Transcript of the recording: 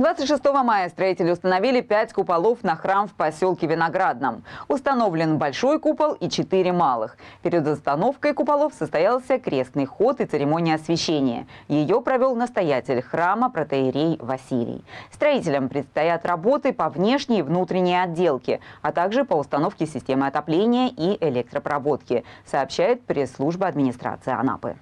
26 мая строители установили пять куполов на храм в поселке Виноградном. Установлен большой купол и четыре малых. Перед установкой куполов состоялся крестный ход и церемония освящения. Ее провел настоятель храма протеерей Василий. Строителям предстоят работы по внешней и внутренней отделке, а также по установке системы отопления и электропроводки, сообщает пресс-служба администрации Анапы.